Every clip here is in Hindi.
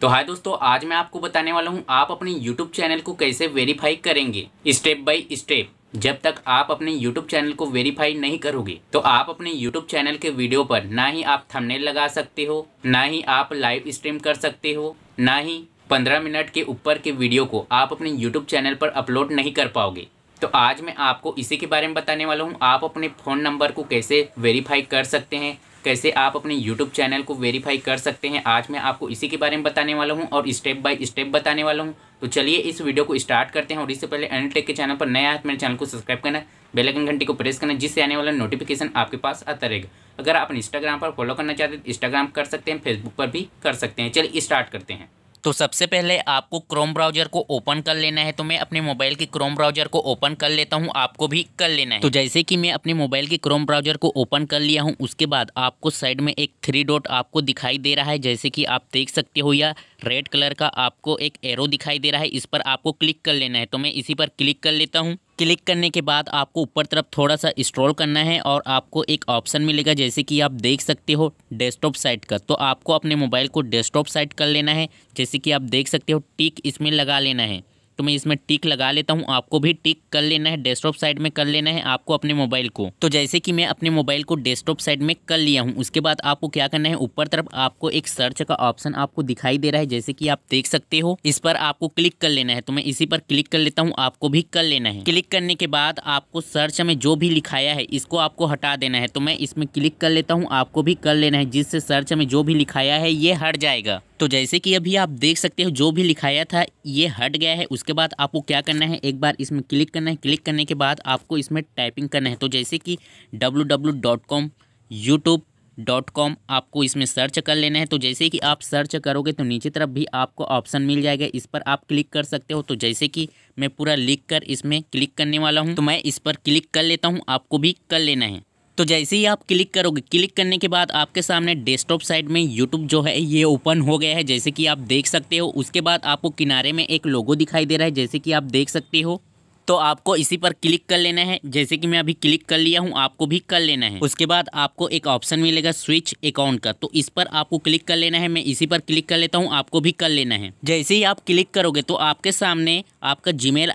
तो हाय दोस्तों आज मैं आपको बताने वाला हूँ आप अपने YouTube चैनल को कैसे वेरीफाई करेंगे स्टेप बाय स्टेप जब तक आप अपने YouTube चैनल को वेरीफाई नहीं करोगे तो आप अपने YouTube चैनल के वीडियो पर ना ही आप थंबनेल लगा सकते हो ना ही आप लाइव स्ट्रीम कर सकते हो ना ही पंद्रह मिनट के ऊपर के वीडियो को आप अपने यूट्यूब चैनल पर अपलोड नहीं कर पाओगे तो आज मैं आपको इसी के बारे में बताने वाला हूँ आप अपने फ़ोन नंबर को कैसे वेरीफाई कर सकते हैं कैसे आप अपने यूट्यूब चैनल को वेरीफाई कर सकते हैं आज मैं आपको इसी के बारे में बताने वाला हूँ और स्टेप बाय स्टेप बताने वाला हूँ तो चलिए इस वीडियो को स्टार्ट करते हैं और इससे पहले एनटेक के चैनल पर नया है तो मेरे चैनल को सब्सक्राइब करना बेलाइकन घंटी को प्रेस करना जिससे आने वाला नोटिफिकेशन आपके पास आता रहेगा अगर आप इंस्टाग्राम पर फॉलो करना चाहते हैं तो इंस्टाग्राम कर सकते हैं फेसबुक पर भी कर सकते हैं चलिए स्टार्ट करते हैं तो सबसे पहले आपको क्रोम ब्राउजर को ओपन कर लेना है तो मैं अपने मोबाइल के क्रोम ब्राउजर को ओपन कर लेता हूँ आपको भी कर लेना है तो जैसे कि मैं अपने मोबाइल के क्रोम ब्राउजर को ओपन कर लिया हूँ उसके बाद आपको साइड में एक थ्री डॉट आपको दिखाई दे रहा है जैसे कि आप देख सकते हो या रेड कलर का आपको एक एरो दिखाई दे रहा है इस पर आपको क्लिक कर लेना है तो मैं इसी पर क्लिक कर लेता हूँ क्लिक करने के बाद आपको ऊपर तरफ थोड़ा सा स्क्रॉल करना है और आपको एक ऑप्शन मिलेगा जैसे कि आप देख सकते हो डेस्कटॉप साइट का तो आपको अपने मोबाइल को डेस्कटॉप साइट कर लेना है जैसे कि आप देख सकते हो टिक इसमें लगा लेना है तो मैं इसमें टिक लगा लेता हूँ आपको भी टिक कर लेना है डेस्कटॉप साइड में कर लेना है आपको अपने मोबाइल को तो जैसे कि मैं अपने मोबाइल को डेस्कटॉप साइड में कर लिया हूँ उसके बाद आपको क्या करना है ऊपर तरफ आपको एक सर्च का ऑप्शन आपको दिखाई दे रहा है जैसे की आप देख सकते हो इस पर आपको क्लिक कर लेना है तो मैं इसी पर क्लिक कर लेता हूँ आपको भी कर लेना है क्लिक करने के बाद आपको सर्च में जो भी लिखाया है इसको आपको हटा देना है तो मैं इसमें क्लिक कर लेता हूँ आपको भी कर लेना है जिससे सर्च में जो भी लिखाया है ये हट जाएगा तो जैसे कि अभी आप देख सकते हो जो भी लिखाया था ये हट गया है उसके बाद आपको क्या करना है एक बार इसमें क्लिक करना है क्लिक करने के बाद आपको इसमें टाइपिंग करना है तो जैसे कि W dot com YouTube dot com आपको इसमें सर्च कर लेना है तो जैसे कि आप सर्च करोगे तो नीचे तरफ भी आपको ऑप्शन मिल जाएगा इस पर आप क्लिक कर सकते हो तो जैसे कि मैं पूरा लिख कर इसमें क्लिक करने वाला हूँ तो मैं इस पर क्लिक कर लेता हूँ आपको भी कर लेना है तो जैसे ही आप क्लिक करोगे क्लिक करने के बाद आपके सामने डेस्कटॉप साइड में यूट्यूब जो है ये ओपन हो गया है जैसे कि आप देख सकते हो उसके बाद आपको किनारे में एक लोगो दिखाई दे रहा है जैसे कि आप देख सकते हो तो आपको इसी पर क्लिक कर लेना है जैसे कि मैं अभी क्लिक कर लिया हूँ आपको भी कर लेना है उसके बाद आपको एक ऑप्शन मिलेगा स्विच अकाउंट का तो इस पर आपको क्लिक कर लेना है मैं इसी पर क्लिक कर लेता हूँ आपको भी कर लेना है जैसे ही आप क्लिक करोगे तो आपके सामने आपका जी मेल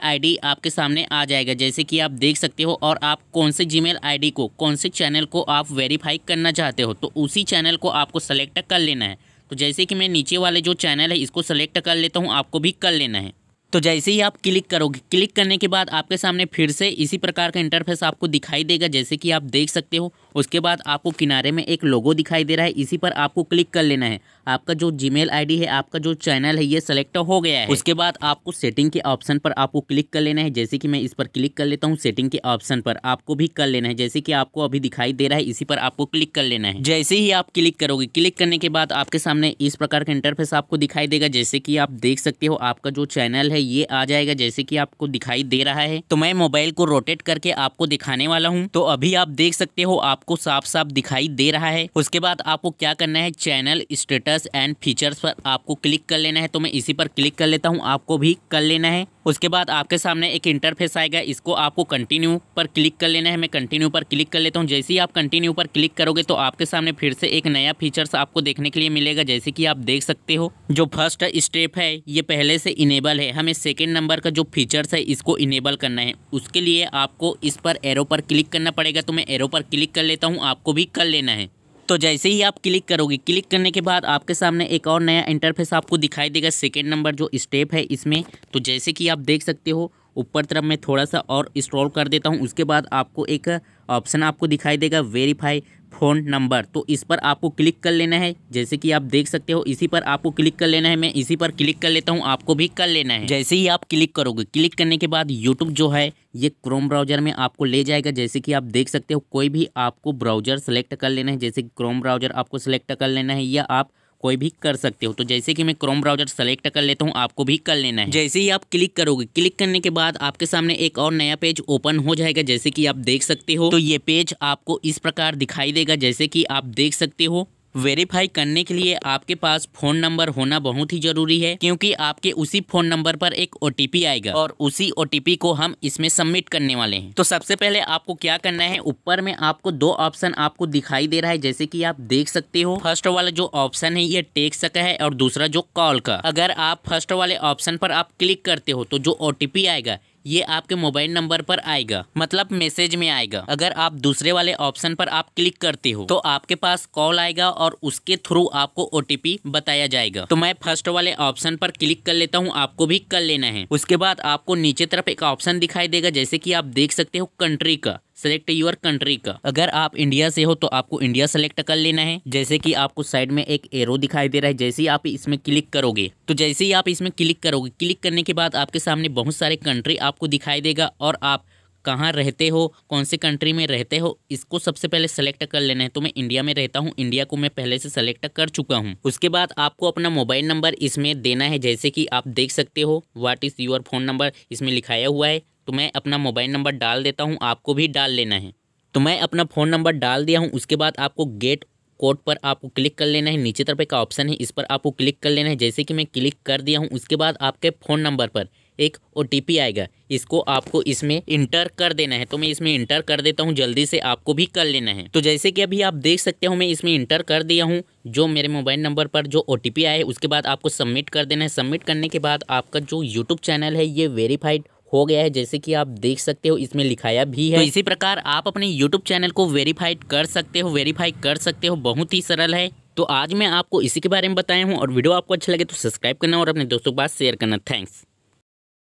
आपके सामने आ जाएगा जैसे कि आप देख सकते हो और आप कौन से जी मेल को कौन से चैनल को आप वेरीफाई करना चाहते हो तो उसी चैनल को आपको सेलेक्ट कर लेना है तो जैसे कि मैं नीचे वाले जो चैनल है इसको सेलेक्ट कर लेता हूँ आपको भी कर लेना है तो जैसे ही आप क्लिक करोगे क्लिक करने के बाद आपके सामने फिर से इसी प्रकार का इंटरफेस आपको दिखाई देगा जैसे कि आप देख सकते हो उसके बाद आपको किनारे में एक लोगो दिखाई दे रहा है इसी पर आपको क्लिक कर लेना है आपका जो जीमेल आईडी है आपका जो चैनल है ये सेलेक्ट हो गया है उसके बाद आपको सेटिंग के ऑप्शन पर आपको क्लिक कर लेना है जैसे कि मैं इस पर क्लिक कर लेता हूँ सेटिंग के ऑप्शन पर आपको भी कर लेना है जैसे कि आपको अभी दिखाई दे रहा है इसी पर आपको क्लिक कर लेना है जैसे ही आप क्लिक करोगे क्लिक करने के बाद आपके सामने इस प्रकार का इंटरफेस आपको दिखाई देगा जैसे कि आप देख सकते हो आपका जो चैनल है ये आ जाएगा जैसे कि आपको दिखाई दे रहा है तो मैं मोबाइल को रोटेट करके आपको दिखाने वाला हूँ तो अभी आप देख सकते हो आपको साफ साफ दिखाई दे रहा है उसके बाद आपको क्या करना है channel status status and features पर आपको क्लिक कर लेना है तो मैं इसी पर क्लिक कर लेता हूँ आपको भी कर लेना है उसके बाद आपके सामने एक इंटरफेस आएगा इसको आपको कंटिन्यू पर क्लिक कर लेना है मैं कंटिन्यू पर क्लिक कर लेता हूँ जैसे ही आप कंटिन्यू पर क्लिक करोगे तो आपके सामने फिर से एक नया फीचर्स आपको देखने के लिए मिलेगा जैसे कि आप देख सकते हो जो फर्स्ट स्टेप है ये पहले से इनेबल है हमें सेकेंड नंबर का जो फीचर्स है इसको इनेबल करना है उसके लिए आपको इस पर एरो पर क्लिक करना पड़ेगा तो मैं एरो पर क्लिक कर लेता हूँ आपको भी कर लेना है तो जैसे ही आप क्लिक करोगे क्लिक करने के बाद आपके सामने एक और नया इंटरफेस आपको दिखाई देगा सेकेंड नंबर जो स्टेप है इसमें तो जैसे कि आप देख सकते हो ऊपर तरफ मैं थोड़ा सा और स्क्रॉल कर देता हूँ उसके बाद आपको एक ऑप्शन आपको दिखाई देगा वेरीफाई फ़ोन नंबर तो इस पर आपको क्लिक कर लेना है जैसे कि आप देख सकते हो इसी पर आपको क्लिक कर लेना है मैं इसी पर क्लिक कर लेता हूँ आपको भी कर लेना है जैसे ही आप क्लिक करोगे क्लिक करने के बाद यूट्यूब जो है ये क्रोम ब्राउजर में आपको ले जाएगा जैसे कि आप देख सकते हो कोई भी आपको ब्राउजर सेलेक्ट कर लेना है जैसे क्रोम ब्राउजर आपको सेलेक्ट कर लेना है या आप कोई भी कर सकते हो तो जैसे कि मैं क्रोम ब्राउजर सेलेक्ट कर लेता हूँ आपको भी कर लेना है जैसे ही आप क्लिक करोगे क्लिक करने के बाद आपके सामने एक और नया पेज ओपन हो जाएगा जैसे कि आप देख सकते हो तो ये पेज आपको इस प्रकार दिखाई देगा जैसे कि आप देख सकते हो वेरीफाई करने के लिए आपके पास फोन नंबर होना बहुत ही जरूरी है क्योंकि आपके उसी फोन नंबर पर एक ओ आएगा और उसी ओ को हम इसमें सबमिट करने वाले हैं तो सबसे पहले आपको क्या करना है ऊपर में आपको दो ऑप्शन आपको दिखाई दे रहा है जैसे कि आप देख सकते हो फर्स्ट वाला जो ऑप्शन है ये टेक्स का है और दूसरा जो कॉल का अगर आप फर्स्ट वाले ऑप्शन पर आप क्लिक करते हो तो जो ओ आएगा ये आपके मोबाइल नंबर पर आएगा मतलब मैसेज में आएगा अगर आप दूसरे वाले ऑप्शन पर आप क्लिक करते हो तो आपके पास कॉल आएगा और उसके थ्रू आपको ओ बताया जाएगा तो मैं फर्स्ट वाले ऑप्शन पर क्लिक कर लेता हूँ आपको भी कर लेना है उसके बाद आपको नीचे तरफ एक ऑप्शन दिखाई देगा जैसे की आप देख सकते हो कंट्री का सेलेक्ट यूर कंट्री का अगर आप इंडिया से हो तो आपको इंडिया सेलेक्ट कर लेना है जैसे कि आपको साइड में एक एरो दिखाई दे रहा है जैसे ही आप इसमें क्लिक करोगे तो जैसे ही आप इसमें क्लिक करोगे क्लिक करने के बाद आपके सामने बहुत सारे कंट्री आपको दिखाई देगा और आप कहाँ रहते हो कौन से कंट्री में रहते हो इसको सबसे पहले सेलेक्ट कर लेना है तो मैं इंडिया में रहता हूँ इंडिया को मैं पहले से सेलेक्ट कर चुका हूँ उसके बाद आपको अपना मोबाइल नंबर इसमें देना है जैसे कि आप देख सकते हो what is your phone number इसमें लिखाया हुआ है तो मैं अपना मोबाइल नंबर डाल देता हूँ आपको भी डाल लेना है तो मैं अपना फ़ोन नंबर डाल दिया हूँ उसके बाद आपको गेट कोड पर आपको क्लिक कर लेना है नीचे तरफ एक ऑप्शन है इस पर आपको क्लिक कर लेना है जैसे कि मैं क्लिक कर दिया हूँ उसके बाद आपके फ़ोन नंबर पर एक ओ आएगा इसको आपको इसमें इंटर कर देना है तो मैं इसमें इंटर कर देता हूँ जल्दी से आपको भी कर लेना है तो जैसे कि अभी आप देख सकते हो मैं इसमें इंटर कर दिया हूँ जो मेरे मोबाइल नंबर पर जो ओ आया है उसके बाद आपको सबमिट कर देना है सबमिट करने के बाद आपका जो यूट्यूब चैनल है ये वेरीफाइड हो गया है जैसे कि आप देख सकते हो इसमें लिखाया भी है तो इसी प्रकार आप अपने यूट्यूब चैनल को वेरीफाइड कर सकते हो वेरीफाई कर सकते हो बहुत ही सरल है तो आज मैं आपको इसी के बारे में बताया हूँ और वीडियो आपको अच्छा लगे तो सब्सक्राइब करना और अपने दोस्तों के पास शेयर करना थैंक्स